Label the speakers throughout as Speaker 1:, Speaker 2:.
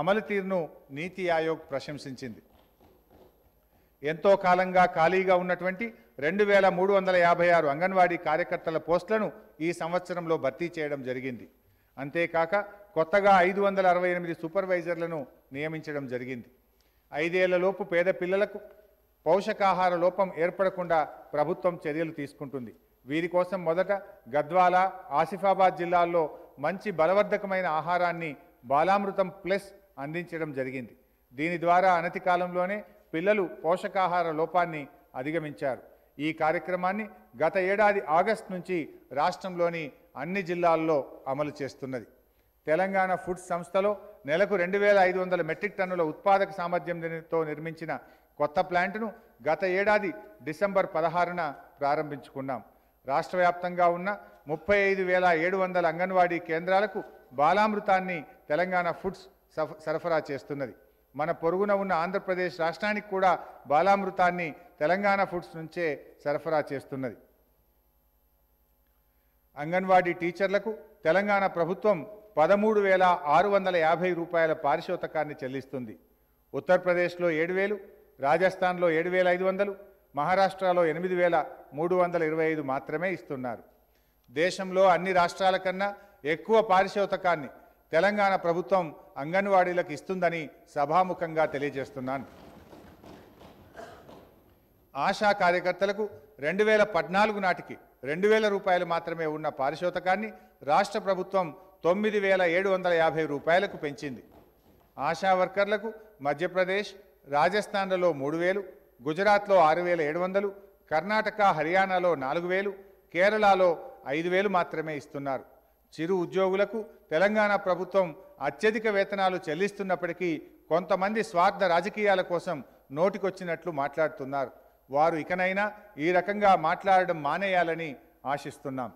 Speaker 1: అమలు తీరును నీతి ఆయోగ్ ప్రశంసించింది ఎంతో కాలంగా ఖాళీగా ఉన్నటువంటి రెండు వేల మూడు వందల యాభై ఆరు అంగన్వాడీ కార్యకర్తల పోస్టులను ఈ సంవత్సరంలో భర్తీ చేయడం జరిగింది అంతేకాక కొత్తగా ఐదు వందల అరవై ఎనిమిది సూపర్వైజర్లను నియమించడం జరిగింది ఐదేళ్లలోపు పేద పిల్లలకు పోషకాహార లోపం ఏర్పడకుండా ప్రభుత్వం చర్యలు తీసుకుంటుంది వీరి కోసం మొదట గద్వాల ఆసిఫాబాద్ జిల్లాల్లో మంచి బలవర్ధకమైన ఆహారాన్ని బాలామృతం ప్లస్ అందించడం జరిగింది దీని ద్వారా అనతి కాలంలోనే పిల్లలు పోషకాహార లోపాన్ని అధిగమించారు ఈ కార్యక్రమాన్ని గత ఏడాది ఆగస్టు నుంచి రాష్ట్రంలోని అన్ని జిల్లాల్లో అమలు చేస్తున్నది తెలంగాణ ఫుడ్ సంస్థలో నెలకు రెండు వేల ఐదు వందల మెట్రిక్ టన్నుల ఉత్పాదక సామర్థ్యంతో నిర్మించిన కొత్త ప్లాంట్ను గత ఏడాది డిసెంబర్ పదహారున ప్రారంభించుకున్నాం రాష్ట్ర వ్యాప్తంగా ఉన్న ముప్పై ఐదు వేల ఏడు వందల అంగన్వాడీ కేంద్రాలకు బాలామృతాన్ని తెలంగాణ ఫుడ్స్ సరఫరా చేస్తున్నది మన పొరుగున ఉన్న ఆంధ్రప్రదేశ్ రాష్ట్రానికి కూడా బాలామృతాన్ని తెలంగాణ ఫుడ్స్ నుంచే సరఫరా చేస్తున్నది అంగన్వాడీ టీచర్లకు తెలంగాణ ప్రభుత్వం పదమూడు వేల ఆరు వందల యాభై రూపాయల పారిశోతకాన్ని చెల్లిస్తుంది ఉత్తరప్రదేశ్లో ఏడు వేలు రాజస్థాన్లో ఏడు వేల ఐదు వందలు మహారాష్ట్రలో ఎనిమిది వేల మూడు వందల ఇరవై ఐదు మాత్రమే ఇస్తున్నారు దేశంలో అన్ని రాష్ట్రాల కన్నా ఎక్కువ పారిశోతకాన్ని తెలంగాణ ప్రభుత్వం అంగన్వాడీలకు ఇస్తుందని సభాముఖంగా తెలియజేస్తున్నాను ఆశా కార్యకర్తలకు రెండు వేల పద్నాలుగు నాటికి రెండు వేల రూపాయలు మాత్రమే ఉన్న పారిశోతకాన్ని రాష్ట్ర ప్రభుత్వం తొమ్మిది వేల ఏడు వందల యాభై రూపాయలకు పెంచింది ఆశా వర్కర్లకు మధ్యప్రదేశ్ రాజస్థాన్లలో మూడు వేలు గుజరాత్లో ఆరు వేల ఏడు వందలు కర్ణాటక హర్యానాలో నాలుగు వేలు కేరళలో ఐదు వేలు మాత్రమే ఇస్తున్నారు చిరు ఉద్యోగులకు తెలంగాణ ప్రభుత్వం అత్యధిక వేతనాలు చెల్లిస్తున్నప్పటికీ కొంతమంది స్వార్థ రాజకీయాల కోసం నోటికొచ్చినట్లు మాట్లాడుతున్నారు వారు ఇకనైనా ఈ రకంగా మాట్లాడడం మానేయాలని ఆశిస్తున్నాం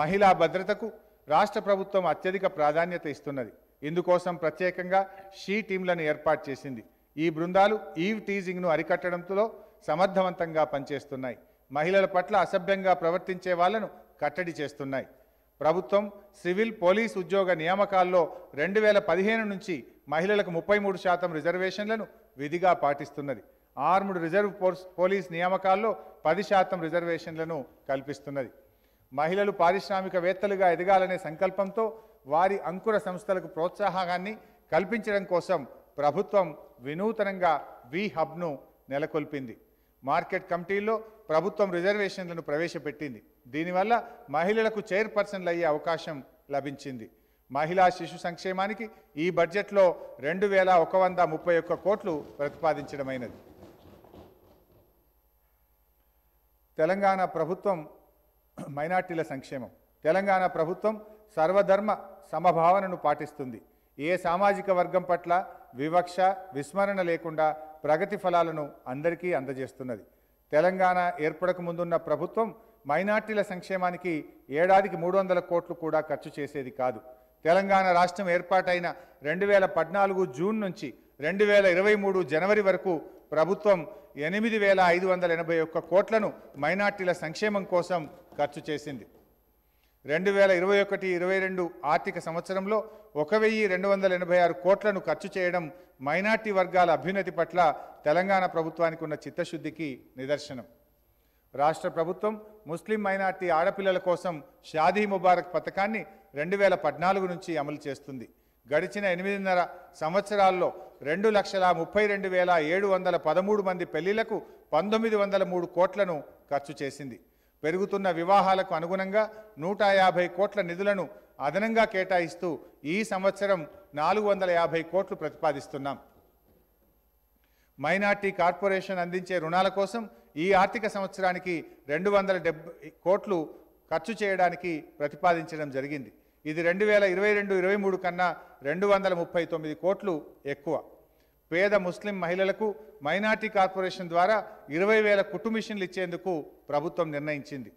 Speaker 1: మహిళా భద్రతకు రాష్ట్ర ప్రభుత్వం అత్యధిక ప్రాధాన్యత ఇస్తున్నది ఇందుకోసం ప్రత్యేకంగా షీ టీంలను ఏర్పాటు చేసింది ఈ బృందాలు ఈవ్ టీజింగ్ను అరికట్టడంతో సమర్థవంతంగా పనిచేస్తున్నాయి మహిళల పట్ల అసభ్యంగా ప్రవర్తించే వాళ్లను కట్టడి చేస్తున్నాయి ప్రభుత్వం సివిల్ పోలీస్ ఉద్యోగ నియామకాల్లో రెండు వేల పదిహేను నుంచి మహిళలకు ముప్పై మూడు శాతం రిజర్వేషన్లను విధిగా పాటిస్తున్నది ఆర్ముడ్ రిజర్వ్ పోలీస్ నియామకాల్లో పది శాతం రిజర్వేషన్లను కల్పిస్తున్నది మహిళలు పారిశ్రామికవేత్తలుగా ఎదగాలనే సంకల్పంతో వారి అంకుర సంస్థలకు ప్రోత్సాహాన్ని కల్పించడం కోసం ప్రభుత్వం వినూతనంగా వి హబ్ను నెలకొల్పింది మార్కెట్ కమిటీల్లో ప్రభుత్వం రిజర్వేషన్లను ప్రవేశపెట్టింది దీనివల్ల మహిళలకు చైర్పర్సన్లు అయ్యే అవకాశం లభించింది మహిళా శిశు సంక్షేమానికి ఈ బడ్జెట్లో రెండు వేల ఒక వంద ముప్పై ఒక్క కోట్లు ప్రతిపాదించడమైనది తెలంగాణ ప్రభుత్వం మైనార్టీల సంక్షేమం తెలంగాణ ప్రభుత్వం సర్వధర్మ సమభావనను పాటిస్తుంది ఏ సామాజిక వర్గం పట్ల వివక్ష విస్మరణ లేకుండా ప్రగతి ఫలాలను అందరికీ అందజేస్తున్నది తెలంగాణ ఏర్పడక ముందున్న ప్రభుత్వం మైనార్టీల సంక్షేమానికి ఏడాదికి మూడు వందల కోట్లు కూడా ఖర్చు చేసేది కాదు తెలంగాణ రాష్ట్రం ఏర్పాటైన రెండు వేల పద్నాలుగు జూన్ నుంచి రెండు వేల ఇరవై మూడు జనవరి వరకు ప్రభుత్వం ఎనిమిది వేల ఐదు వందల ఎనభై ఒక్క కోట్లను మైనార్టీల సంక్షేమం కోసం ఖర్చు చేసింది రెండు వేల ఇరవై ఒకటి ఇరవై రెండు ఆర్థిక సంవత్సరంలో ఒక వెయ్యి రెండు వందల ఎనభై ఆరు కోట్లను ఖర్చు చేయడం మైనార్టీ వర్గాల అభ్యున్నతి పట్ల తెలంగాణ ప్రభుత్వానికి ఉన్న చిత్తశుద్ధికి నిదర్శనం రాష్ట్ర ప్రభుత్వం ముస్లిం మైనార్టీ ఆడపిల్లల కోసం షాదీ ముబారక్ పథకాన్ని రెండు వేల పద్నాలుగు నుంచి అమలు చేస్తుంది గడిచిన ఎనిమిదిన్నర సంవత్సరాల్లో రెండు లక్షల ముప్పై రెండు వేల ఏడు వందల పదమూడు మంది పెళ్లిలకు పంతొమ్మిది వందల మూడు కోట్లను ఖర్చు చేసింది పెరుగుతున్న వివాహాలకు అనుగుణంగా నూట యాభై కోట్ల నిధులను అదనంగా కేటాయిస్తూ ఈ సంవత్సరం నాలుగు వందల యాభై కోట్లు ప్రతిపాదిస్తున్నాం మైనార్టీ కార్పొరేషన్ అందించే రుణాల కోసం ఈ ఆర్థిక సంవత్సరానికి రెండు వందల డెబ్బై కోట్లు ఖర్చు చేయడానికి ప్రతిపాదించడం జరిగింది ఇది రెండు వేల ఇరవై రెండు ఇరవై మూడు కన్నా రెండు వందల ముప్పై తొమ్మిది కోట్లు ఎక్కువ పేద ముస్లిం మహిళలకు మైనార్టీ కార్పొరేషన్ ద్వారా ఇరవై వేల కుటుంబిషన్లు ఇచ్చేందుకు ప్రభుత్వం నిర్ణయించింది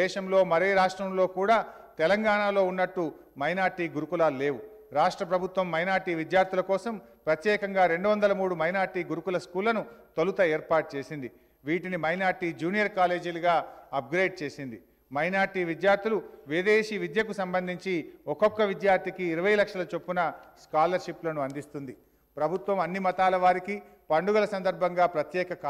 Speaker 1: దేశంలో మరే రాష్ట్రంలో కూడా తెలంగాణలో ఉన్నట్టు మైనార్టీ గురుకులాలు లేవు రాష్ట్ర ప్రభుత్వం మైనార్టీ విద్యార్థుల కోసం ప్రత్యేకంగా రెండు వందల మూడు మైనార్టీ గురుకుల స్కూళ్లను తొలుత ఏర్పాటు చేసింది వీటిని మైనార్టీ జూనియర్ కాలేజీలుగా అప్గ్రేడ్ చేసింది మైనార్టీ విద్యార్థులు విదేశీ విద్యకు సంబంధించి ఒక్కొక్క విద్యార్థికి ఇరవై లక్షల చొప్పున స్కాలర్షిప్లను అందిస్తుంది ప్రభుత్వం అన్ని మతాల వారికి పండుగల సందర్భంగా ప్రత్యేక